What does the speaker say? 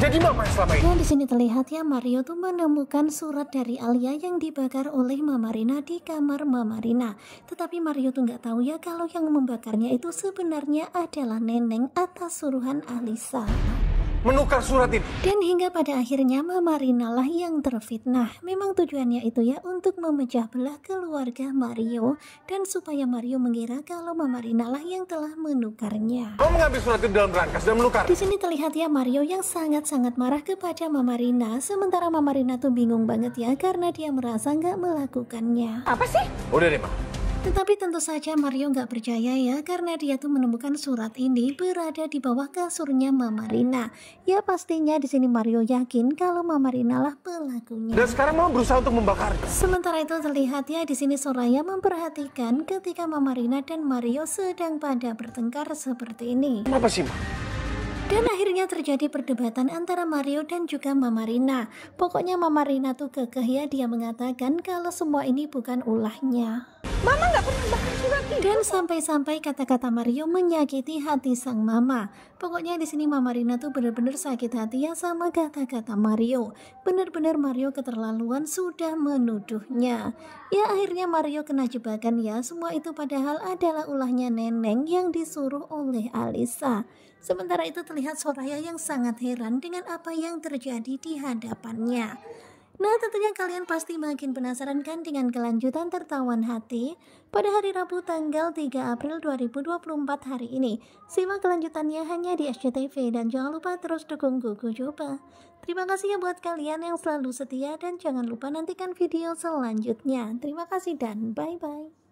jadi mama yang selama ini. Nah, di sini terlihat ya Mario tuh menemukan surat dari Alia yang dibakar oleh Mama Rina di kamar Mama Rina. Tetapi Mario tuh nggak tahu ya kalau yang membakarnya itu sebenarnya adalah Neneng atas suruhan Alisa menukar surat ini. Dan hingga pada akhirnya Mama Rina lah yang terfitnah. Memang tujuannya itu ya untuk memecah belah keluarga Mario dan supaya Mario mengira kalau Mama Rina lah yang telah menukarnya. Kamu mengambil surat itu dalam berangkas dan menukar. Di sini terlihat ya Mario yang sangat-sangat marah kepada Mama Rina. Sementara Mama Rina tuh bingung banget ya karena dia merasa nggak melakukannya. Apa sih? Udah deh, Ma. Tetapi tentu saja Mario nggak percaya ya karena dia tuh menemukan surat ini berada di bawah kasurnya Mama Rina. Ya pastinya di sini Mario yakin kalau Mama Rina lah pelakunya. Dan sekarang Mama berusaha untuk membakar. Sementara itu terlihat ya di sini Soraya memperhatikan ketika Mama Rina dan Mario sedang pada bertengkar seperti ini. Apa sih? Ma? Dan akhirnya terjadi perdebatan antara Mario dan juga Mama Rina. Pokoknya Mama Rina tuh kekeh ya dia mengatakan kalau semua ini bukan ulahnya. Mama nggak pernah bahas surat itu. Dan sampai-sampai kata-kata Mario menyakiti hati sang mama. Pokoknya di sini Mama Rina tuh benar-benar sakit hati ya sama kata-kata Mario. Benar-benar Mario keterlaluan sudah menuduhnya. Ya akhirnya Mario kena jebakan ya. Semua itu padahal adalah ulahnya Neneng yang disuruh oleh Alisa. Sementara itu terlihat Soraya yang sangat heran dengan apa yang terjadi di hadapannya. Nah tentunya kalian pasti makin penasaran kan dengan kelanjutan tertawan hati pada hari Rabu tanggal 3 April 2024 hari ini. Simak kelanjutannya hanya di SCTV dan jangan lupa terus dukung Gugu Coba. Terima kasih ya buat kalian yang selalu setia dan jangan lupa nantikan video selanjutnya. Terima kasih dan bye-bye.